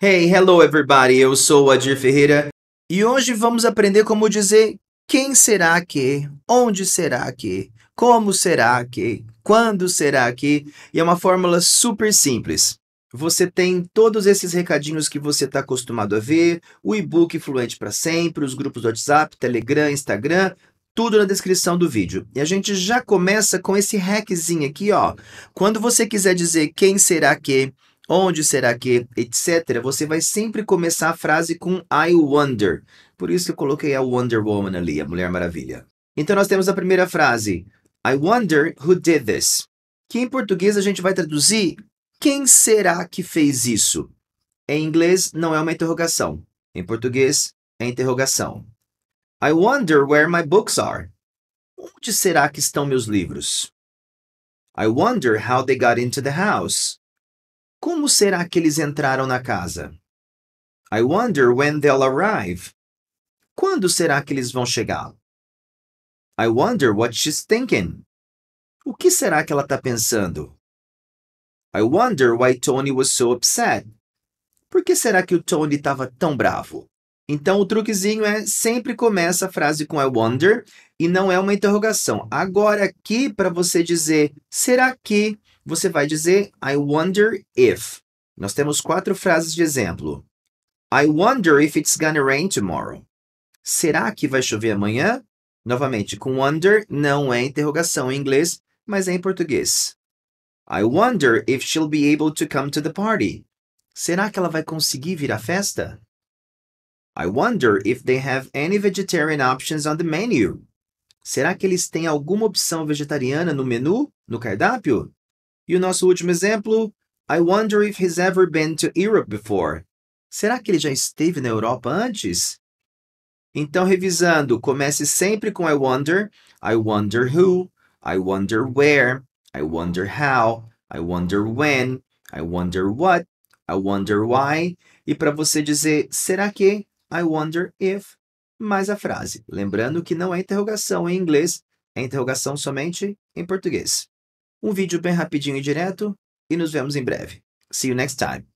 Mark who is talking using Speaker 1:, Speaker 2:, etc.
Speaker 1: Hey, hello everybody. Eu sou o Adir Ferreira e hoje vamos aprender como dizer quem será que, onde será que, como será que, quando será que, e é uma fórmula super simples. Você tem todos esses recadinhos que você está acostumado a ver, o e-book Fluente para Sempre, os grupos do WhatsApp, Telegram, Instagram, tudo na descrição do vídeo. E a gente já começa com esse hackzinho aqui, ó. Quando você quiser dizer quem será que, onde será que, etc., você vai sempre começar a frase com I wonder. Por isso que eu coloquei a Wonder Woman ali, a Mulher Maravilha. Então nós temos a primeira frase: I wonder who did this. Que em português a gente vai traduzir: Quem será que fez isso? Em inglês não é uma interrogação. Em português é interrogação. I wonder where my books are. Onde será que estão meus livros? I wonder how they got into the house. Como será que eles entraram na casa? I wonder when they'll arrive. Quando será que eles vão chegar? I wonder what she's thinking. O que será que ela está pensando? I wonder why Tony was so upset. Por que será que o Tony estava tão bravo? Então o truquezinho é sempre começa a frase com I wonder e não é uma interrogação. Agora aqui para você dizer será que você vai dizer I wonder if. Nós temos quatro frases de exemplo. I wonder if it's gonna rain tomorrow. Será que vai chover amanhã? Novamente, com wonder não é interrogação em inglês, mas é em português. I wonder if she'll be able to come to the party. Será que ela vai conseguir vir à festa? I wonder if they have any vegetarian options on the menu. Será que eles têm alguma opção vegetariana no menu, no cardápio? E o nosso último exemplo, I wonder if he's ever been to Europe before. Será que ele já esteve na Europa antes? Então, revisando, comece sempre com I wonder, I wonder who, I wonder where, I wonder how, I wonder when, I wonder what, I wonder why. E para você dizer, será que? I wonder if. Mais a frase. Lembrando que não é interrogação em inglês, é interrogação somente em português. Um vídeo bem rapidinho e direto, e nos vemos em breve. See you next time!